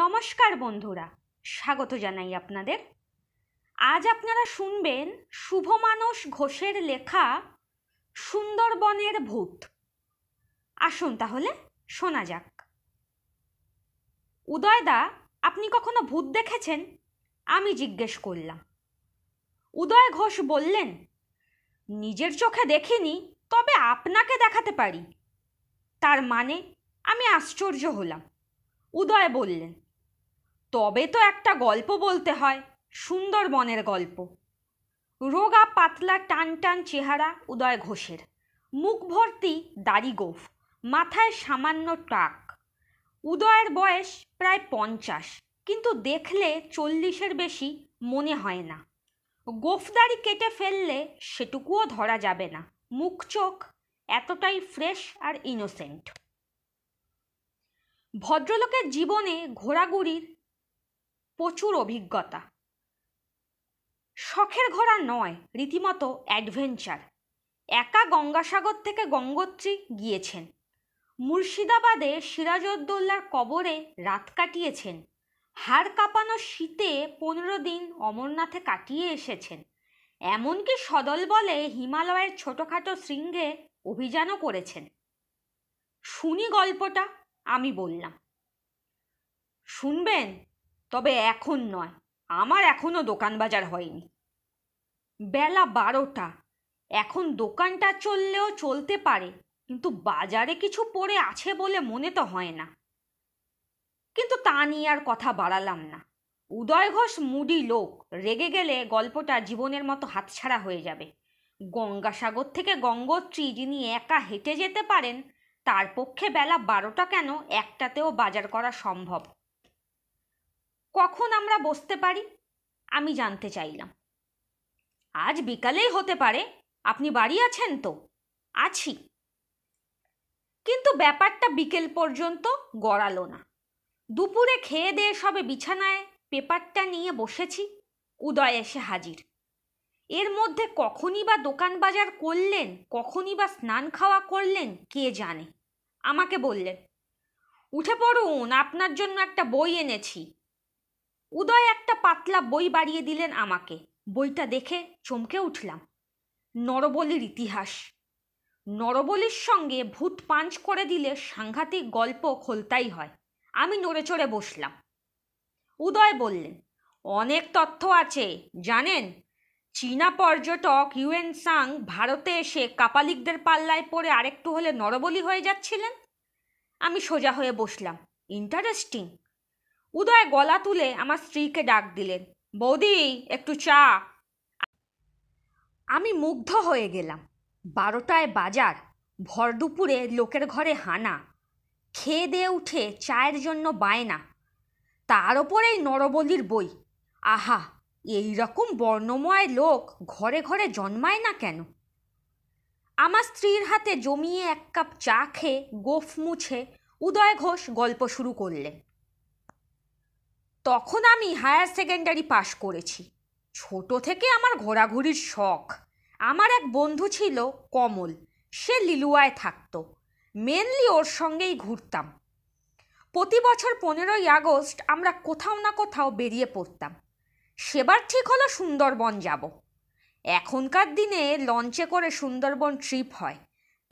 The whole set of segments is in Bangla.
নমস্কার বন্ধুরা স্বাগত জানাই আপনাদের আজ আপনারা শুনবেন শুভমানস ঘোষের লেখা সুন্দরবনের ভূত আসুন তাহলে শোনা যাক উদয়দা আপনি কখনো ভূত দেখেছেন আমি জিজ্ঞেস করলাম উদয় ঘোষ বললেন নিজের চোখে দেখিনি তবে আপনাকে দেখাতে পারি তার মানে আমি আশ্চর্য হলাম উদয় বললেন তবে তো একটা গল্প বলতে হয় সুন্দরবনের গল্প রোগা পাতলা টান টান চেহারা উদয় ঘোষের মুখ ভর্তি দাড়ি গোফ মাথায় সামান্য টাক উদয়ের বয়স প্রায় পঞ্চাশ কিন্তু দেখলে চল্লিশের বেশি মনে হয় না গোফদাড়ি কেটে ফেললে সেটুকুও ধরা যাবে না মুখ চোখ এতটাই ফ্রেশ আর ইনোসেন্ট ভদ্রলোকের জীবনে ঘোরাঘুরির প্রচুর অভিজ্ঞতা শখের ঘোরা নয় রীতিমতো অ্যাডভেঞ্চার একা গঙ্গাসাগর থেকে গঙ্গোত্রী গিয়েছেন মুর্শিদাবাদে সিরাজউদ্দৌল্লার কবরে রাত কাটিয়েছেন হাড় কাঁপানো শীতে পনেরো দিন অমরনাথে কাটিয়ে এসেছেন এমনকি সদল বলে হিমালয়ের ছোটোখাটো শৃঙ্গে অভিযানও করেছেন শুনি গল্পটা আমি বললাম শুনবেন তবে এখন নয় আমার এখনও দোকান বাজার হয়নি বেলা বারোটা এখন দোকানটা চললেও চলতে পারে কিন্তু বাজারে কিছু পড়ে আছে বলে মনে তো হয় না কিন্তু তা নিয়ে আর কথা বাড়ালাম না উদয় ঘোষ মুডি লোক রেগে গেলে গল্পটা জীবনের মতো হাতছাড়া হয়ে যাবে গঙ্গাসাগর থেকে গঙ্গোত্রী যিনি একা হেঁটে যেতে পারেন তার পক্ষে বেলা বারোটা কেন একটাতেও বাজার করা সম্ভব কখন আমরা বসতে পারি আমি জানতে চাইলাম আজ বিকালেই হতে পারে আপনি বাড়ি আছেন তো আছি কিন্তু ব্যাপারটা বিকেল পর্যন্ত গড়ালো না দুপুরে খেয়ে দেয়ে সবে বিছানায় পেপারটা নিয়ে বসেছি উদয় এসে হাজির এর মধ্যে কখনই বা দোকান বাজার করলেন কখনই বা স্নান খাওয়া করলেন কে জানে আমাকে বললেন উঠে পড়ুন আপনার জন্য একটা বই এনেছি উদয় একটা পাতলা বই বাড়িয়ে দিলেন আমাকে বইটা দেখে চমকে উঠলাম নরবলির ইতিহাস নরবলির সঙ্গে ভূত পাঞ্চ করে দিলে সাংঘাতিক গল্প খোলতাই হয় আমি নড়ে চড়ে বসলাম উদয় বললেন অনেক তথ্য আছে জানেন চীনা পর্যটক ইউএন সাং ভারতে এসে কাপালিকদের পাল্লায় পড়ে আরেকটু হলে নরবলি হয়ে যাচ্ছিলেন আমি সোজা হয়ে বসলাম ইন্টারেস্টিং উদয় গলা তুলে আমার স্ত্রীকে ডাক দিলেন বৌদি একটু চা আমি মুগ্ধ হয়ে গেলাম বারোটায় বাজার ভর দুপুরে লোকের ঘরে হানা খেয়ে দিয়ে উঠে চায়ের জন্য বায়না তার ওপরেই নরবলির বই আহা এই রকম বর্ণময় লোক ঘরে ঘরে জন্মায় না কেন আমার স্ত্রীর হাতে জমিয়ে এক কাপ চা খেয়ে গোফ মুছে উদয় ঘোষ গল্প শুরু করলেন তখন আমি হায়ার সেকেন্ডারি পাশ করেছি ছোট থেকে আমার ঘোরাঘুরির শখ আমার এক বন্ধু ছিল কমল সে লিলুয়ায় থাকতো মেনলি ওর সঙ্গেই ঘুরতাম প্রতি বছর পনেরোই আগস্ট আমরা কোথাও না কোথাও বেরিয়ে পড়তাম সেবার ঠিক হলো সুন্দরবন যাব এখনকার দিনে লঞ্চে করে সুন্দরবন ট্রিপ হয়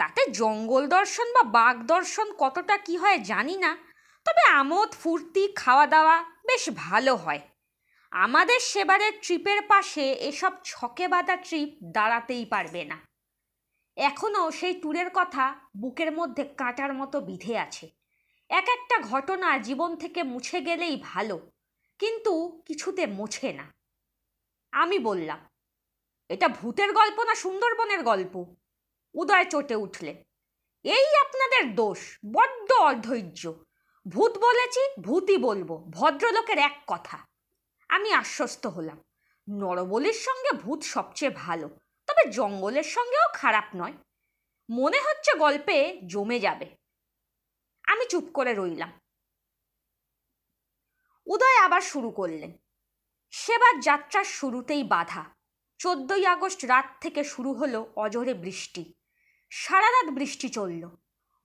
তাতে জঙ্গল দর্শন বা বাঘ দর্শন কতটা কি হয় জানি না তবে আমোদ ফুর্তি খাওয়া দাওয়া বেশ ভালো হয় আমাদের সেবারের ট্রিপের পাশে এসব ছকে বাঁধা ট্রিপ দাঁড়াতেই পারবে না এখনও সেই ট্যুরের কথা বুকের মধ্যে কাঁটার মতো বিধে আছে এক একটা ঘটনা জীবন থেকে মুছে গেলেই ভালো কিন্তু কিছুতে মোছে না আমি বললাম এটা ভূতের গল্প না সুন্দরবনের গল্প উদয় চটে উঠলে এই আপনাদের দোষ বড্ড অধৈর্য ভূত বলেছি ভূতই বলবো ভদ্রলোকের এক কথা আমি আশ্বস্ত হলাম নরবলির সঙ্গে ভূত সবচেয়ে ভালো তবে জঙ্গলের সঙ্গেও খারাপ নয় মনে হচ্ছে গল্পে জমে যাবে আমি চুপ করে রইলাম উদয় আবার শুরু করলেন সেবার যাত্রার শুরুতেই বাধা চোদ্দই আগস্ট রাত থেকে শুরু হলো অজরে বৃষ্টি সারা রাত বৃষ্টি চলল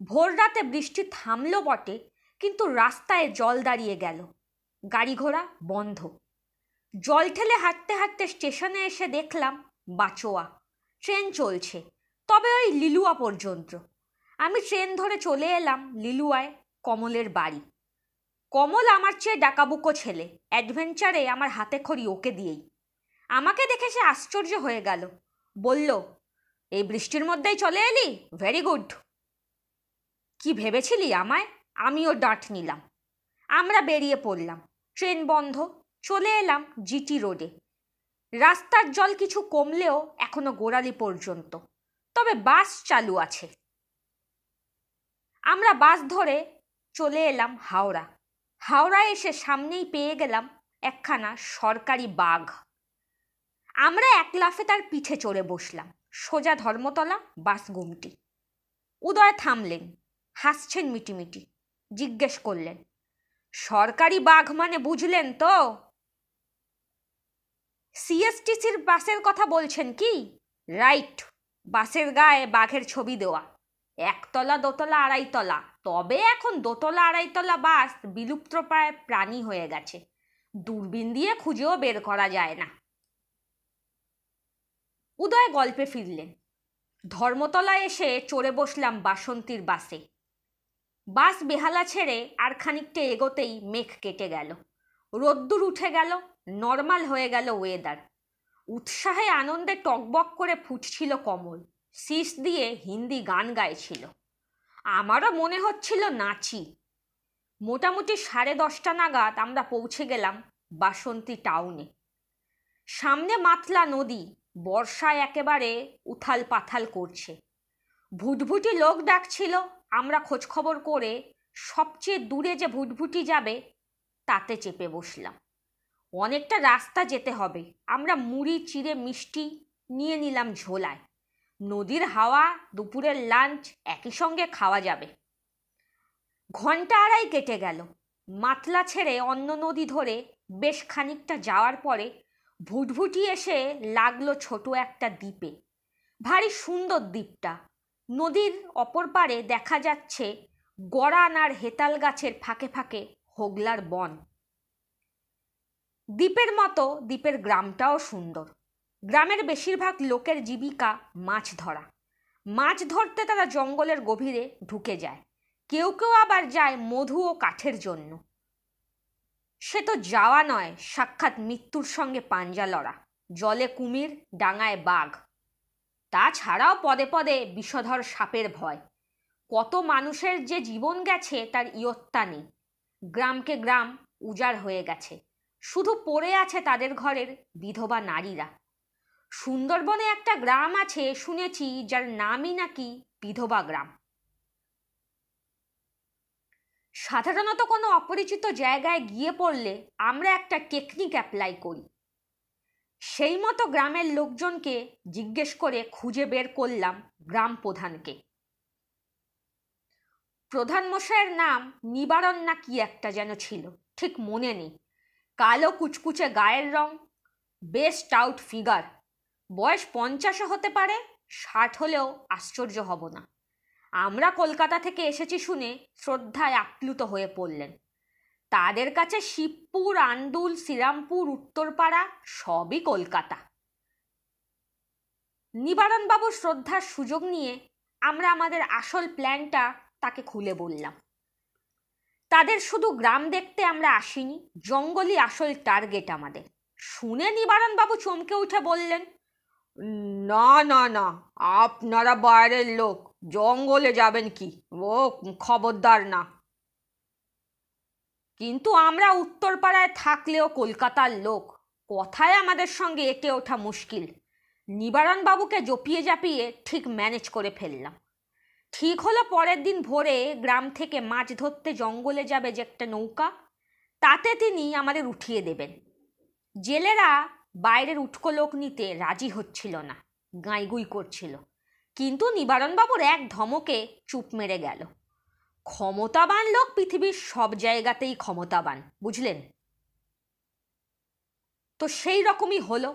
ভোর রাতে বৃষ্টি থামল বটে কিন্তু রাস্তায় জল দাঁড়িয়ে গেল গাড়ি ঘোড়া বন্ধ জল ঠেলে হাঁটতে হাঁটতে স্টেশনে এসে দেখলাম বাচোয়া ট্রেন চলছে তবে ওই লিলুয়া পর্যন্ত আমি ট্রেন ধরে চলে এলাম লিলুয়ায় কমলের বাড়ি কমল আমার চেয়ে ডাকাবুকো ছেলে অ্যাডভেঞ্চারে আমার হাতে খড়ি ওকে দিয়েই আমাকে দেখে সে আশ্চর্য হয়ে গেল বলল এই বৃষ্টির মধ্যেই চলে এলি ভেরি গুড কি ভেবেছিলি আমায় আমিও ডাঁট নিলাম আমরা বেরিয়ে পড়লাম ট্রেন বন্ধ চলে এলাম জিটি রোডে রাস্তার জল কিছু কমলেও এখনো গোড়ালি পর্যন্ত তবে বাস চালু আছে আমরা বাস ধরে চলে এলাম হাওড়া হাওড়ায় এসে সামনেই পেয়ে গেলাম একখানা সরকারি বাঘ আমরা এক লাফে তার পিঠে চড়ে বসলাম সোজা ধর্মতলা বাস গুমটি উদয় থামলেন হাসছেন মিটিমিটি জিজ্ঞেস করলেন সরকারি বাঘ মানে বুঝলেন তো সিএসটিসির বাসের কথা বলছেন কি রাইট বাসের গায়ে বাঘের ছবি দেওয়া একতলা দোতলা আড়াইতলা তবে এখন দোতলা আড়াইতলা বাস বিলুপ্তপ্রায় প্রাণী হয়ে গেছে দূরবীন দিয়ে খুঁজেও বের করা যায় না উদয় গল্পে ফিরলেন ধর্মতলায় এসে চড়ে বসলাম বাসন্তীর বাসে বাস বেহালা ছেড়ে আর খানিকটা এগোতেই মেঘ কেটে গেল রোদ্দুর উঠে গেল নর্মাল হয়ে গেল ওয়েদার উৎসাহে আনন্দে টকবক করে ফুটছিল কমল শীষ দিয়ে হিন্দি গান গাইছিল আমারও মনে হচ্ছিল নাচি মোটামুটি সাড়ে দশটা নাগাদ আমরা পৌঁছে গেলাম বাসন্তী টাউনে সামনে মাতলা নদী বর্ষায় একেবারে উথাল পাথাল করছে ভুটভুটি লোক ডাকছিল আমরা খোঁজখবর করে সবচেয়ে দূরে যে ভুটভুটি যাবে তাতে চেপে বসলাম অনেকটা রাস্তা যেতে হবে আমরা মুড়ি চিড়ে মিষ্টি নিয়ে নিলাম ঝোলায় নদীর হাওয়া দুপুরের লাঞ্চ একই সঙ্গে খাওয়া যাবে ঘন্টা আড়াই কেটে গেল মাতলা ছেড়ে অন্য নদী ধরে বেশ খানিকটা যাওয়ার পরে ভুটভুটি এসে লাগলো ছোট একটা দ্বীপে ভারী সুন্দর দ্বীপটা নদীর অপর পারে দেখা যাচ্ছে গড়ান আর হেতাল গাছের ফাঁকে ফাঁকে হোগলার বন দ্বীপের মতো দ্বীপের গ্রামটাও সুন্দর গ্রামের বেশিরভাগ লোকের জীবিকা মাছ ধরা মাছ ধরতে তারা জঙ্গলের গভীরে ঢুকে যায় কেউ কেউ আবার যায় মধু ও কাঠের জন্য সে তো যাওয়া নয় সাক্ষাৎ মৃত্যুর সঙ্গে পাঞ্জা লড়া জলে কুমির ডাঙায় বাঘ তাছাড়াও পদে পদে বিষধর সাপের ভয় কত মানুষের যে জীবন গেছে তার ইয়ত্তা নেই গ্রামকে গ্রাম উজাড় হয়ে গেছে শুধু পড়ে আছে তাদের ঘরের বিধবা নারীরা সুন্দরবনে একটা গ্রাম আছে শুনেছি যার নামই নাকি বিধবা গ্রাম সাধারণত কোনো অপরিচিত জায়গায় গিয়ে পড়লে আমরা একটা টেকনিক অ্যাপ্লাই করি সেই মতো গ্রামের লোকজনকে জিজ্ঞেস করে খুঁজে বের করলাম গ্রাম প্রধানকে প্রধান মশাইয়ের নাম নিবারণ না কি একটা যেন ছিল ঠিক মনে নেই কালো কুচকুচে গায়ের রং বেস্ট আউট ফিগার বয়স পঞ্চাশও হতে পারে ষাট হলেও আশ্চর্য হব না আমরা কলকাতা থেকে এসেছি শুনে শ্রদ্ধায় আপ্লুত হয়ে পড়লেন তাদের কাছে শিবপুর আন্দুল শ্রীরামপুর উত্তরপাড়া সবই কলকাতা নিবারণবাবুর শ্রদ্ধার সুযোগ নিয়ে আমরা আমাদের আসল প্ল্যানটা তাকে খুলে বললাম তাদের শুধু গ্রাম দেখতে আমরা আসিনি জঙ্গলই আসল টার্গেট আমাদের শুনে নিবারণবাবু চমকে উঠে বললেন না না না আপনারা বাইরের লোক জঙ্গলে যাবেন কি ও খবরদার না কিন্তু আমরা উত্তরপাড়ায় থাকলেও কলকাতার লোক কথায় আমাদের সঙ্গে এঁকে ওঠা মুশকিল নিবারণবাবুকে জপিয়ে জাপিয়ে ঠিক ম্যানেজ করে ফেললাম ঠিক হলো পরের দিন ভোরে গ্রাম থেকে মাছ ধরতে জঙ্গলে যাবে যে একটা নৌকা তাতে তিনি আমাদের উঠিয়ে দেবেন জেলেরা বাইরের উটকো লোক নিতে রাজি হচ্ছিল না গাঁইগুই করছিল কিন্তু নিবারণবাবুর এক ধমকে চুপ মেরে গেল ক্ষমতাবান লোক পৃথিবীর সব জায়গাতেই ক্ষমতাবান বুঝলেন তো সেই রকমই হলো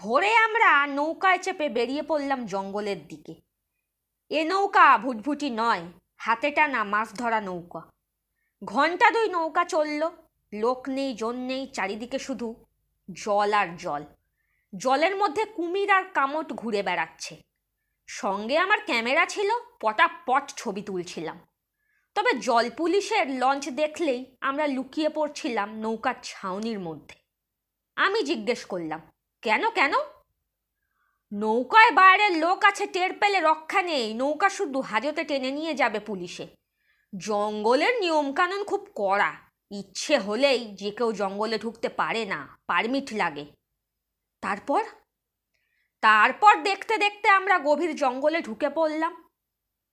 ভোরে আমরা নৌকায় চেপে বেরিয়ে পড়লাম জঙ্গলের দিকে এ নৌকা ভুটভুটি নয় হাতে টানা মাছ ধরা নৌকা ঘন্টা দুই নৌকা চলল লোক নেই জন নেই চারিদিকে শুধু জল আর জল জলের মধ্যে কুমির আর কামট ঘুরে বেড়াচ্ছে সঙ্গে আমার ক্যামেরা ছিল পটাপট ছবি তুলছিলাম তবে জল পুলিশের লঞ্চ দেখলেই আমরা লুকিয়ে পড়ছিলাম নৌকার ছাউনির মধ্যে আমি জিজ্ঞেস করলাম কেন কেন নৌকায় বাইরের লোক আছে টের পেলে রক্ষা নেই নৌকা শুধু হাজতে টেনে নিয়ে যাবে পুলিশে জঙ্গলের নিয়মকানুন খুব কড়া ইচ্ছে হলেই যে কেউ জঙ্গলে ঢুকতে পারে না পারমিট লাগে তারপর তারপর দেখতে দেখতে আমরা গভীর জঙ্গলে ঢুকে পড়লাম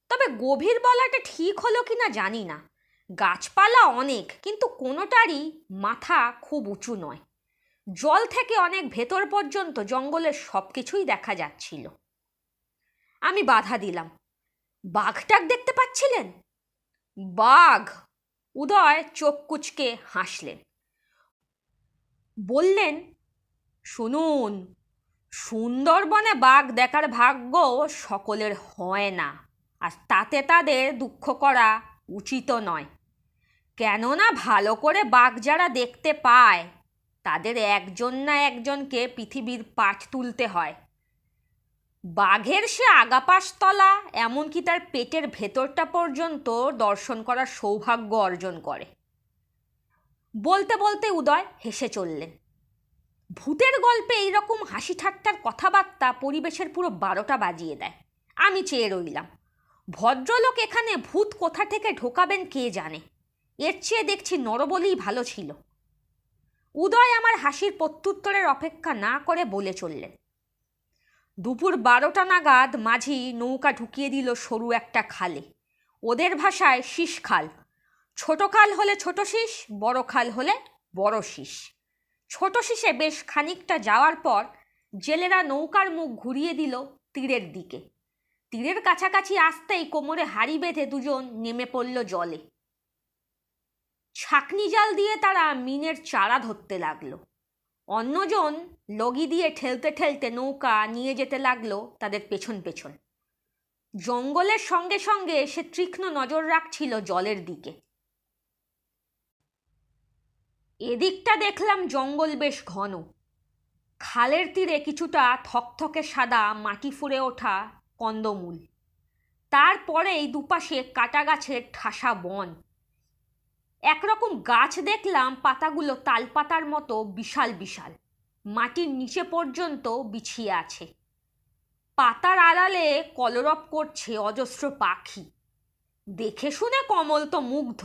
তবে গভীর বলাটা ঠিক হলো কি না জানি না গাছপালা অনেক কিন্তু কোনোটারই মাথা খুব উঁচু নয় জল থেকে অনেক ভেতর পর্যন্ত জঙ্গলের সব কিছুই দেখা যাচ্ছিল আমি বাধা দিলাম বাঘটাক দেখতে পাচ্ছিলেন বাঘ উদয় চোখ কুচকে হাসলেন বললেন শুনুন সুন্দরবনে বাঘ দেখার ভাগ্য সকলের হয় না আর তাতে তাদের দুঃখ করা উচিত নয় কেননা ভালো করে বাঘ যারা দেখতে পায় তাদের একজন না একজনকে পৃথিবীর পাঠ তুলতে হয় বাঘের সে আগাপাশতলা এমনকি তার পেটের ভেতরটা পর্যন্ত দর্শন করার সৌভাগ্য অর্জন করে বলতে বলতে উদয় হেসে চললেন ভূতের গল্পে এইরকম হাসি ঠাট্টার কথাবার্তা পরিবেশের পুরো বারোটা বাজিয়ে দেয় আমি চেয়ে রইলাম ভদ্রলোক এখানে ভূত কোথা থেকে ঢোকাবেন কে জানে এর চেয়ে দেখছি নরবলেই ভালো ছিল উদয় আমার হাসির প্রত্যুত্তরের অপেক্ষা না করে বলে চললেন দুপুর বারোটা নাগাদ মাঝি নৌকা ঢুকিয়ে দিল সরু একটা খালে ওদের ভাষায় শীষ খাল ছোট খাল হলে ছোট শীষ বড় খাল হলে বড় শীষ ছোট শীষে বেশ খানিকটা যাওয়ার পর জেলেরা নৌকার মুখ ঘুরিয়ে দিল তীরের দিকে তীরের কাছাকাছি আসতেই কোমরে হাড়ি বেঁধে দুজন নেমে পড়ল জলে ছাকনি জাল দিয়ে তারা মিনের চারা ধরতে লাগলো অন্যজন লগি দিয়ে ঠেলতে ঠেলতে নৌকা নিয়ে যেতে লাগলো তাদের পেছন পেছন জঙ্গলের সঙ্গে সঙ্গে সে তীক্ষ্ণ নজর রাখছিল জলের দিকে এদিকটা দেখলাম জঙ্গল বেশ ঘন খালের তীরে কিছুটা থকথকে সাদা মাটি ফুরে ওঠা কন্দমূল তারপরেই দুপাশে কাটা গাছের ঠাসা বন একরকম গাছ দেখলাম পাতাগুলো তালপাতার মতো বিশাল বিশাল মাটির নিচে পর্যন্ত বিছিয়ে আছে পাতার আড়ালে কলরব করছে অজস্র পাখি দেখে শুনে কমল তো মুগ্ধ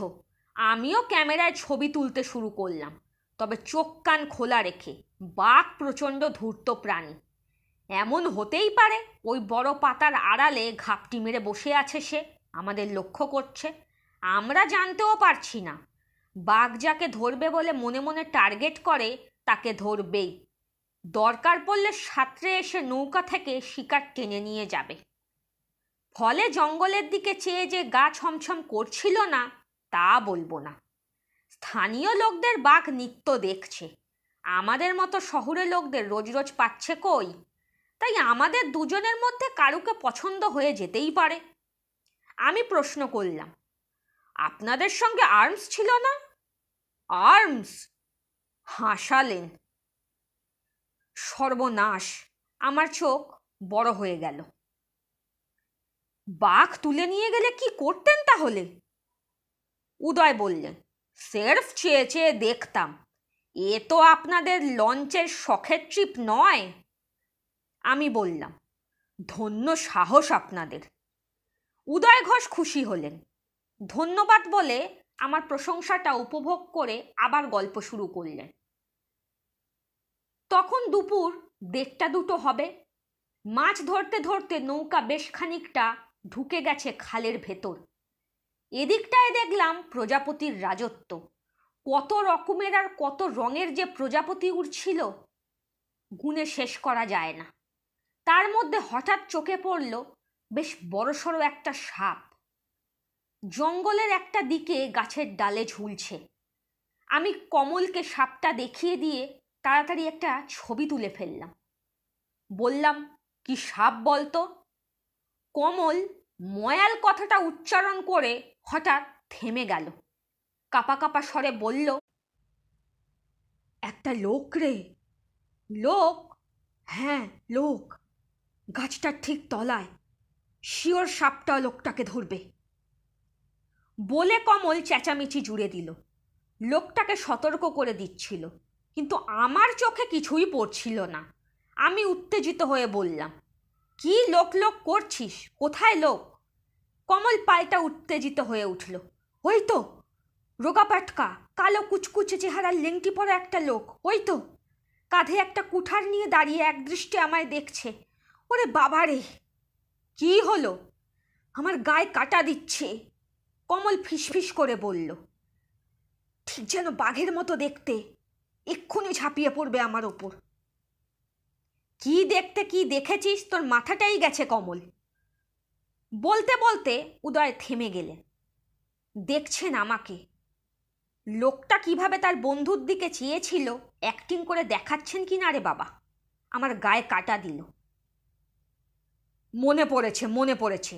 আমিও ক্যামেরায় ছবি তুলতে শুরু করলাম তবে চোখ কান খোলা রেখে বাঘ প্রচণ্ড ধূর্ত প্রাণী এমন হতেই পারে ওই বড় পাতার আড়ালে ঘাপটি মেরে বসে আছে সে আমাদের লক্ষ্য করছে আমরা জানতেও পারছি না বাঘ যাকে ধরবে বলে মনে মনে টার্গেট করে তাকে ধরবেই দরকার পড়লে সাঁতরে এসে নৌকা থেকে শিকার টেনে নিয়ে যাবে ফলে জঙ্গলের দিকে চেয়ে যে গা ছমছম করছিল না তা বলবো না স্থানীয় লোকদের বাঘ নিত্য দেখছে আমাদের মতো শহুরে লোকদের রোজ রোজ পাচ্ছে কই তাই আমাদের দুজনের মধ্যে কারুকে পছন্দ হয়ে যেতেই পারে আমি প্রশ্ন করলাম আপনাদের সঙ্গে আর্মস ছিল না আর্মস হাসালেন সর্বনাশ আমার চোখ বড় হয়ে গেল বাঘ তুলে নিয়ে গেলে কি করতেন তাহলে উদয় বললেন সেরফ চেয়ে চেয়ে দেখতাম এ তো আপনাদের লঞ্চের শখের ট্রিপ নয় আমি বললাম ধন্য সাহস আপনাদের উদয় ঘোষ খুশি হলেন ধন্যবাদ বলে আমার প্রশংসাটা উপভোগ করে আবার গল্প শুরু করলেন তখন দুপুর দেড়টা দুটো হবে মাছ ধরতে ধরতে নৌকা বেশ খানিকটা ঢুকে গেছে খালের ভেতর এদিকটায় দেখলাম প্রজাপতির রাজত্ব কত রকমের আর কত রঙের যে প্রজাপতি উড়ছিল গুনে শেষ করা যায় না তার মধ্যে হঠাৎ চোখে পড়ল বেশ বড়সড় একটা সাপ জঙ্গলের একটা দিকে গাছের ডালে ঝুলছে আমি কমলকে সাপটা দেখিয়ে দিয়ে তাড়াতাড়ি একটা ছবি তুলে ফেললাম বললাম কি সাপ বলতো কমল ময়াল কথাটা উচ্চারণ করে হঠাৎ থেমে গেল কাপা কাপা স্বরে বলল একটা লোক রে লোক হ্যাঁ লোক গাছটার ঠিক তলায় শিওর সাপটা লোকটাকে ধরবে বলে কমল চেঁচামেচি জুড়ে দিল লোকটাকে সতর্ক করে দিচ্ছিল কিন্তু আমার চোখে কিছুই পড়ছিল না আমি উত্তেজিত হয়ে বললাম কি লোক লোক করছিস কোথায় লোক কমল পাল্টা উত্তেজিত হয়ে উঠল ওই তো রোগা পাটকা কালো কুচকুচে চেহারার লেংটি পরা একটা লোক ওই তো কাঁধে একটা কুঠার নিয়ে দাঁড়িয়ে এক দৃষ্টি আমায় দেখছে ওরে বাবারে কি হলো আমার গায়ে কাটা দিচ্ছে কমল ফিসফিস করে বলল ঠিক যেন বাঘের মতো দেখতে এক্ষুনি ঝাঁপিয়ে পড়বে আমার ওপর কি দেখতে কি দেখেছিস তোর মাথাটাই গেছে কমল বলতে বলতে উদয় থেমে গেলেন দেখছেন আমাকে লোকটা কিভাবে তার বন্ধুর দিকে চেয়েছিল অ্যাক্টিং করে দেখাচ্ছেন কি না রে বাবা আমার গায়ে কাটা দিল মনে পড়েছে মনে পড়েছে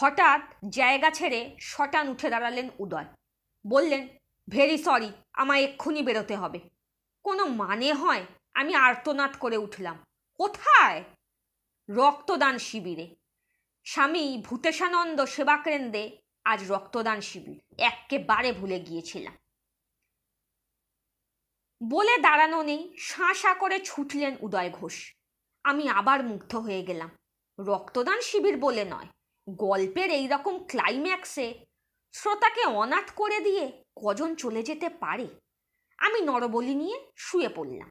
হঠাৎ জায়গা ছেড়ে শটান উঠে দাঁড়ালেন উদয় বললেন ভেরি সরি আমায় এক্ষুনি বেরোতে হবে কোনো মানে হয় আমি আর্তনাদ করে উঠলাম কোথায় রক্তদান শিবিরে স্বামী ভূতেশানন্দ সেবা কেন্দ্রে আজ রক্তদান শিবির একেবারে ভুলে গিয়েছিলাম বলে দাঁড়ানো নেই শাঁসা করে ছুটলেন উদয় ঘোষ আমি আবার মুগ্ধ হয়ে গেলাম রক্তদান শিবির বলে নয় গল্পের এই রকম ক্লাইম্যাক্সে শ্রোতাকে অনাথ করে দিয়ে কজন চলে যেতে পারে আমি নরবলি নিয়ে শুয়ে পড়লাম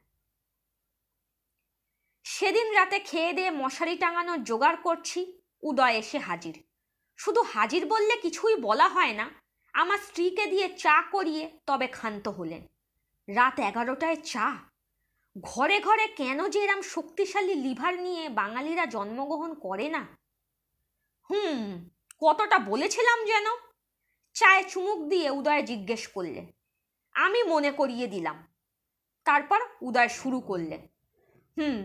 সেদিন রাতে খেয়ে দিয়ে মশারি টাঙানোর জোগাড় করছি উদয় এসে হাজির শুধু হাজির বললে কিছুই বলা হয় না আমার স্ত্রীকে দিয়ে চা করিয়ে তবে ক্ষান্ত হলেন রাত এগারোটায় চা ঘরে ঘরে কেন যে এরম শক্তিশালী লিভার নিয়ে বাঙালিরা জন্মগ্রহণ করে না হুম কতটা বলেছিলাম যেন চায়ে চুমুক দিয়ে উদয় জিজ্ঞেস করলে আমি মনে করিয়ে দিলাম তারপর উদয় শুরু করলেন হুম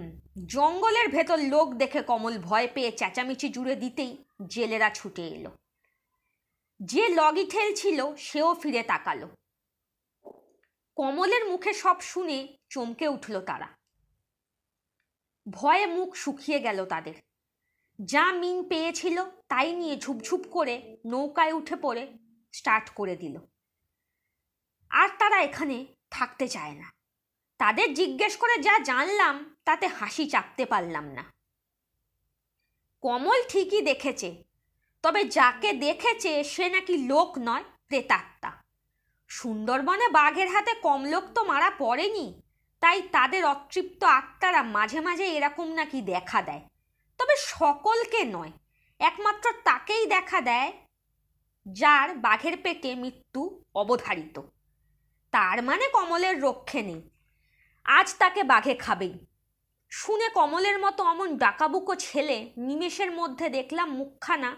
জঙ্গলের ভেতর লোক দেখে কমল ভয় পেয়ে চেঁচামেচি জুড়ে দিতেই জেলেরা ছুটে এলো যে লগি ঠেলছিল সেও ফিরে তাকালো কমলের মুখে সব শুনে চমকে উঠল তারা ভয়ে মুখ শুকিয়ে গেল তাদের যা মিন পেয়েছিল তাই নিয়ে ঝুপঝুপ করে নৌকায় উঠে পড়ে স্টার্ট করে দিল আর তারা এখানে থাকতে চায় না তাদের জিজ্ঞেস করে যা জানলাম তাতে হাসি চাপতে পারলাম না কমল ঠিকই দেখেছে তবে যাকে দেখেছে সে নাকি লোক নয় প্রেতাত্মা সুন্দরবনে বাঘের হাতে কম লোক তো মারা পড়েনি তাই তাদের অতৃপ্ত আত্মারা মাঝে মাঝে এরকম নাকি দেখা দেয় তবে সকলকে নয় একমাত্র তাকেই দেখা দেয় যার বাঘের পেটে মৃত্যু অবধারিত তার মানে কমলের রক্ষে নেই আজ তাকে বাঘে খাবেই শুনে কমলের মতো অমন ডাকাবুকো ছেলে নিমেষের মধ্যে দেখলাম মুখখানা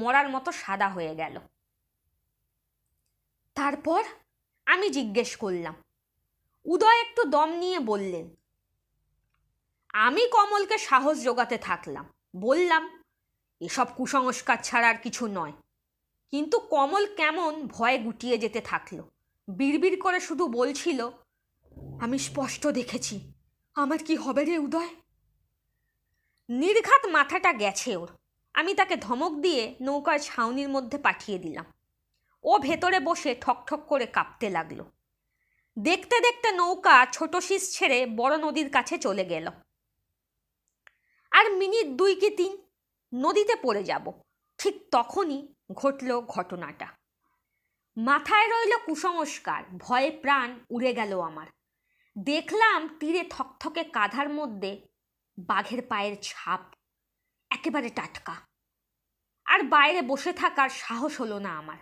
মরার মতো সাদা হয়ে গেল তারপর আমি জিজ্ঞেস করলাম উদয় একটু দম নিয়ে বললেন আমি কমলকে সাহস জোগাতে থাকলাম বললাম এসব কুসংস্কার ছাড়া আর কিছু নয় কিন্তু কমল কেমন ভয়ে গুটিয়ে যেতে থাকলো বিড়বির করে শুধু বলছিল আমি স্পষ্ট দেখেছি আমার কি হবে রে উদয় নির্ঘাত মাথাটা গেছে ওর আমি তাকে ধমক দিয়ে নৌকার ছাউনির মধ্যে পাঠিয়ে দিলাম ও ভেতরে বসে ঠকঠক করে কাঁপতে লাগলো দেখতে দেখতে নৌকা ছোট শীষ ছেড়ে বড় নদীর কাছে চলে গেল আর মিনিট দুই কি তিন নদীতে পড়ে যাব ঠিক তখনই ঘটল ঘটনাটা মাথায় রইল কুসংস্কার ভয়ে প্রাণ উড়ে গেল আমার দেখলাম তীরে থকথকে কাঁধার মধ্যে বাঘের পায়ের ছাপ একেবারে টাটকা আর বাইরে বসে থাকার সাহস হলো না আমার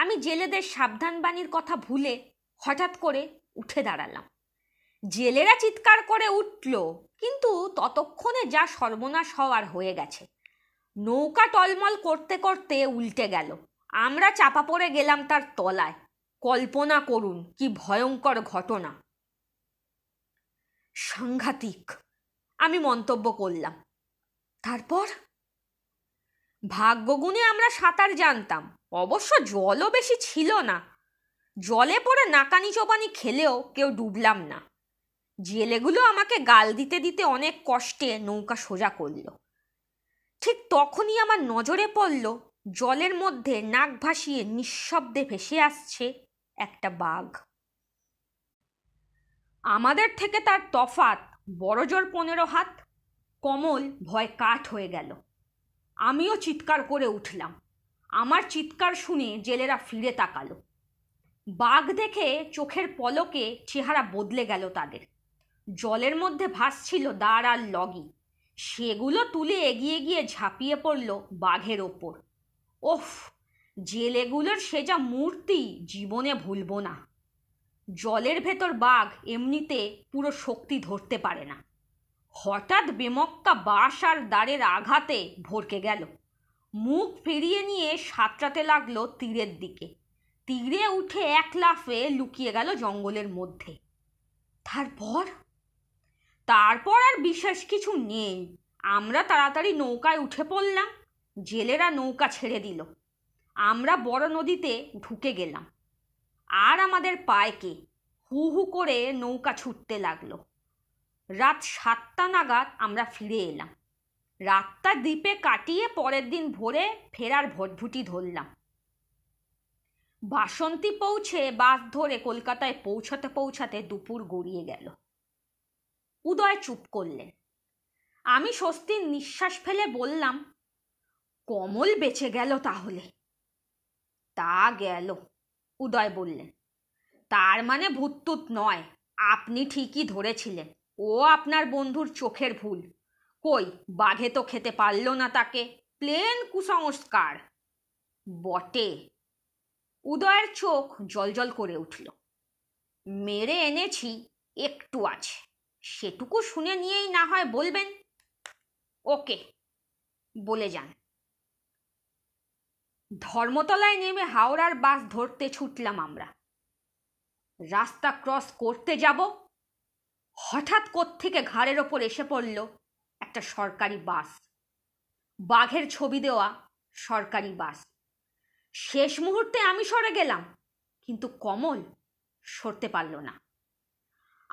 আমি জেলেদের সাবধানবাণীর কথা ভুলে হঠাৎ করে উঠে দাঁড়ালাম জেলেরা চিৎকার করে উঠল কিন্তু ততক্ষণে যা সর্বনাশ হওয়ার হয়ে গেছে নৌকা টলমল করতে করতে উল্টে গেল আমরা চাপা পড়ে গেলাম তার তলায় কল্পনা করুন কি ভয়ঙ্কর ঘটনা সাংঘাতিক আমি মন্তব্য করলাম তারপর ভাগ্যগুণে আমরা সাঁতার জানতাম অবশ্য জলও বেশি ছিল না জলে পড়ে নাকানি চোপানি খেলেও কেউ ডুবলাম না জেলেগুলো আমাকে গাল দিতে দিতে অনেক কষ্টে নৌকা সোজা করল ঠিক তখনই আমার নজরে পড়ল জলের মধ্যে নাক ভাসিয়ে নিঃশব্দে ভেসে আসছে একটা বাঘ আমাদের থেকে তার তফাত বড় জোর পনেরো হাত কমল ভয় কাঠ হয়ে গেল আমিও চিৎকার করে উঠলাম আমার চিৎকার শুনে জেলেরা ফিরে তাকালো বাঘ দেখে চোখের পলকে চেহারা বদলে গেল তাদের জলের মধ্যে ভাসছিল দাঁড় আর লগি সেগুলো তুলে এগিয়ে গিয়ে ঝাঁপিয়ে পড়ল বাঘের ওপর ওফ জেলেগুলোর সে যা মূর্তি জীবনে ভুলব না জলের ভেতর বাঘ এমনিতে পুরো শক্তি ধরতে পারে না হঠাৎ বেমক্কা বাঁশ আর দাঁড়ের আঘাতে ভরকে গেল মুখ ফিরিয়ে নিয়ে সাঁতরাতে লাগলো তীরের দিকে তীরে উঠে এক লাফে লুকিয়ে গেল জঙ্গলের মধ্যে তারপর তারপর আর বিশেষ কিছু নেই আমরা তাড়াতাড়ি নৌকায় উঠে পড়লাম জেলেরা নৌকা ছেড়ে দিল আমরা বড় নদীতে ঢুকে গেলাম আর আমাদের পায়কে হু হু করে নৌকা ছুটতে লাগলো রাত সাতটা নাগাদ আমরা ফিরে এলাম রাতটা দ্বীপে কাটিয়ে পরের দিন ভোরে ফেরার ভটভুটি ধরলাম বাসন্তী পৌঁছে বাস ধরে কলকাতায় পৌঁছাতে পৌঁছাতে দুপুর গড়িয়ে গেল উদয় চুপ করলেন আমি স্বস্তির নিঃশ্বাস ফেলে বললাম কমল বেঁচে গেল তাহলে তা গেল উদয় বললেন তার মানে ভূতটুত নয় আপনি ঠিকই ধরেছিলেন ও আপনার বন্ধুর চোখের ভুল কই বাঘে তো খেতে পারল না তাকে প্লেন কুসংস্কার বটে উদয়ের চোখ জলজল করে উঠল মেরে এনেছি একটু আছে সেটুকু শুনে নিয়েই না হয় বলবেন ওকে বলে যান ধর্মতলায় নেমে হাওড়ার বাস ধরতে ছুটলাম আমরা রাস্তা ক্রস করতে যাব হঠাৎ কোত্থেকে ঘাড়ের ওপর এসে পড়ল একটা সরকারি বাস বাঘের ছবি দেওয়া সরকারি বাস শেষ মুহূর্তে আমি সরে গেলাম কিন্তু কমল সরতে পারল না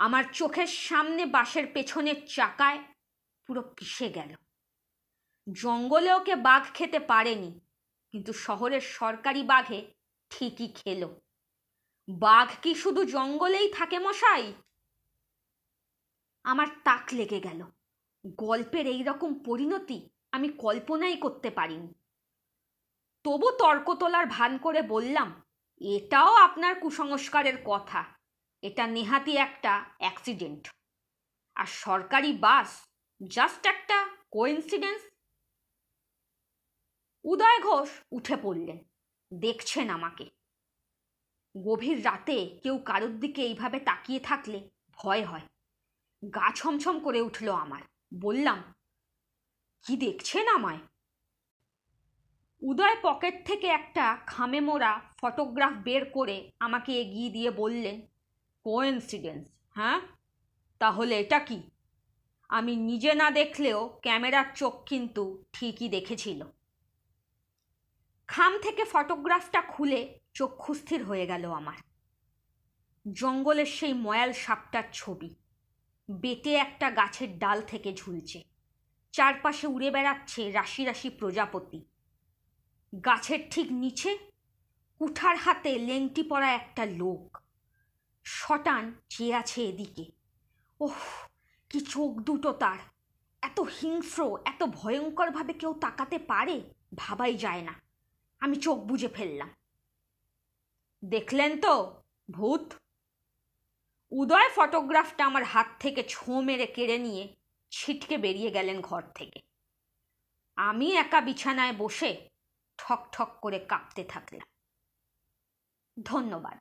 আমার চোখের সামনে বাসের পেছনের চাকায় পুরো পিষে গেল জঙ্গলে ওকে বাঘ খেতে পারেনি কিন্তু শহরের সরকারি বাঘে ঠিকই খেল বাঘ কি শুধু জঙ্গলেই থাকে মশাই আমার তাক লেগে গেল গল্পের এই রকম পরিণতি আমি কল্পনাই করতে পারিনি তবু তর্ক তোলার ভান করে বললাম এটাও আপনার কুসংস্কারের কথা এটা নেহাতি একটা অ্যাক্সিডেন্ট আর সরকারি বাস জাস্ট একটা কোইন্সিডেন্স উদয় ঘোষ উঠে পড়লেন দেখছেন আমাকে গভীর রাতে কেউ কারোর দিকে এইভাবে তাকিয়ে থাকলে ভয় হয় গা ছমছম করে উঠল আমার বললাম কি দেখছেন আমায় উদয় পকেট থেকে একটা খামে মোড়া ফটোগ্রাফ বের করে আমাকে এগিয়ে দিয়ে বললেন কোয়েন্সিডেন্স হ্যাঁ তাহলে এটা কি আমি নিজে না দেখলেও ক্যামেরার চোখ কিন্তু ঠিকই দেখেছিল খাম থেকে ফটোগ্রাফটা খুলে চক্ষুস্থির হয়ে গেল আমার জঙ্গলের সেই ময়াল সাপটার ছবি বেটে একটা গাছের ডাল থেকে ঝুলছে চারপাশে উড়ে বেড়াচ্ছে রাশি রাশি প্রজাপতি গাছের ঠিক নিচে কুঠার হাতে লেংটি পড়া একটা লোক শটান চেয়ে আছে এদিকে ওহ কি চোখ দুটো তার এত হিংস্র এত ভয়ঙ্করভাবে কেউ তাকাতে পারে ভাবাই যায় না আমি চোখ বুঝে ফেললাম দেখলেন তো ভূত উদয় ফটোগ্রাফটা আমার হাত থেকে ছো মেরে কেড়ে নিয়ে ছিটকে বেরিয়ে গেলেন ঘর থেকে আমি একা বিছানায় বসে ঠক ঠক করে কাঁপতে থাকলাম ধন্যবাদ